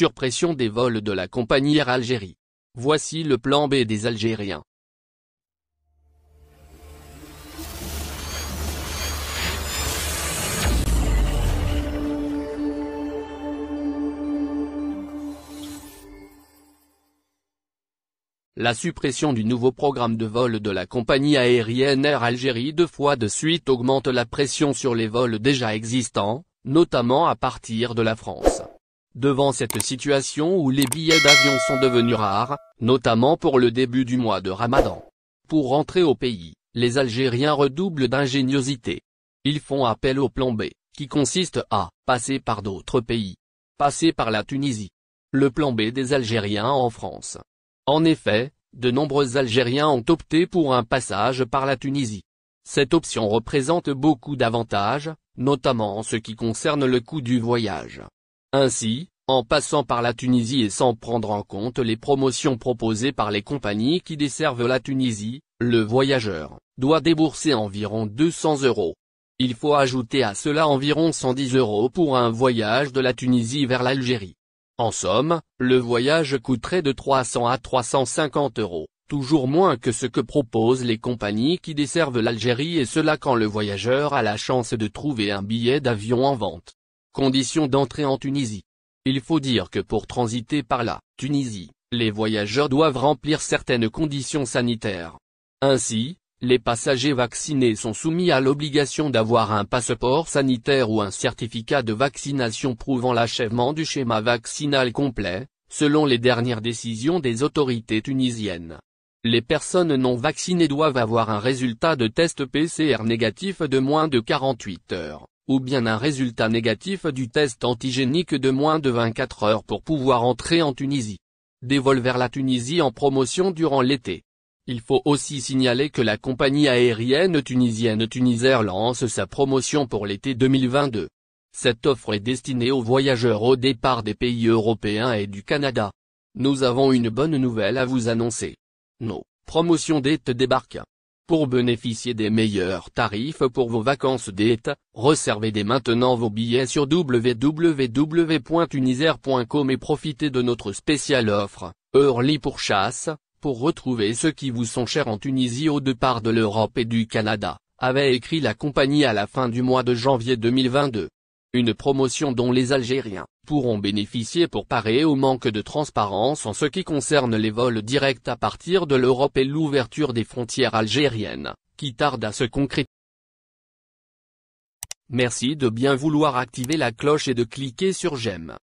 surpression des vols de la compagnie Air Algérie. Voici le plan B des Algériens. La suppression du nouveau programme de vol de la compagnie aérienne Air Algérie deux fois de suite augmente la pression sur les vols déjà existants, notamment à partir de la France. Devant cette situation où les billets d'avion sont devenus rares, notamment pour le début du mois de Ramadan. Pour rentrer au pays, les Algériens redoublent d'ingéniosité. Ils font appel au plan B, qui consiste à passer par d'autres pays. Passer par la Tunisie. Le plan B des Algériens en France. En effet, de nombreux Algériens ont opté pour un passage par la Tunisie. Cette option représente beaucoup d'avantages, notamment en ce qui concerne le coût du voyage. Ainsi, en passant par la Tunisie et sans prendre en compte les promotions proposées par les compagnies qui desservent la Tunisie, le voyageur doit débourser environ 200 euros. Il faut ajouter à cela environ 110 euros pour un voyage de la Tunisie vers l'Algérie. En somme, le voyage coûterait de 300 à 350 euros, toujours moins que ce que proposent les compagnies qui desservent l'Algérie et cela quand le voyageur a la chance de trouver un billet d'avion en vente. Conditions d'entrée en Tunisie. Il faut dire que pour transiter par la Tunisie, les voyageurs doivent remplir certaines conditions sanitaires. Ainsi, les passagers vaccinés sont soumis à l'obligation d'avoir un passeport sanitaire ou un certificat de vaccination prouvant l'achèvement du schéma vaccinal complet, selon les dernières décisions des autorités tunisiennes. Les personnes non vaccinées doivent avoir un résultat de test PCR négatif de moins de 48 heures ou bien un résultat négatif du test antigénique de moins de 24 heures pour pouvoir entrer en Tunisie. Des vols vers la Tunisie en promotion durant l'été. Il faut aussi signaler que la compagnie aérienne tunisienne Tunisair lance sa promotion pour l'été 2022. Cette offre est destinée aux voyageurs au départ des pays européens et du Canada. Nous avons une bonne nouvelle à vous annoncer. Nos promotions d'été débarquent. Pour bénéficier des meilleurs tarifs pour vos vacances d'été, réservez dès maintenant vos billets sur www.tunisair.com et profitez de notre spéciale offre, Early pour chasse, pour retrouver ceux qui vous sont chers en Tunisie au départ de l'Europe et du Canada, avait écrit la compagnie à la fin du mois de janvier 2022. Une promotion dont les Algériens, pourront bénéficier pour parer au manque de transparence en ce qui concerne les vols directs à partir de l'Europe et l'ouverture des frontières algériennes, qui tarde à se concrétiser. Merci de bien vouloir activer la cloche et de cliquer sur j'aime.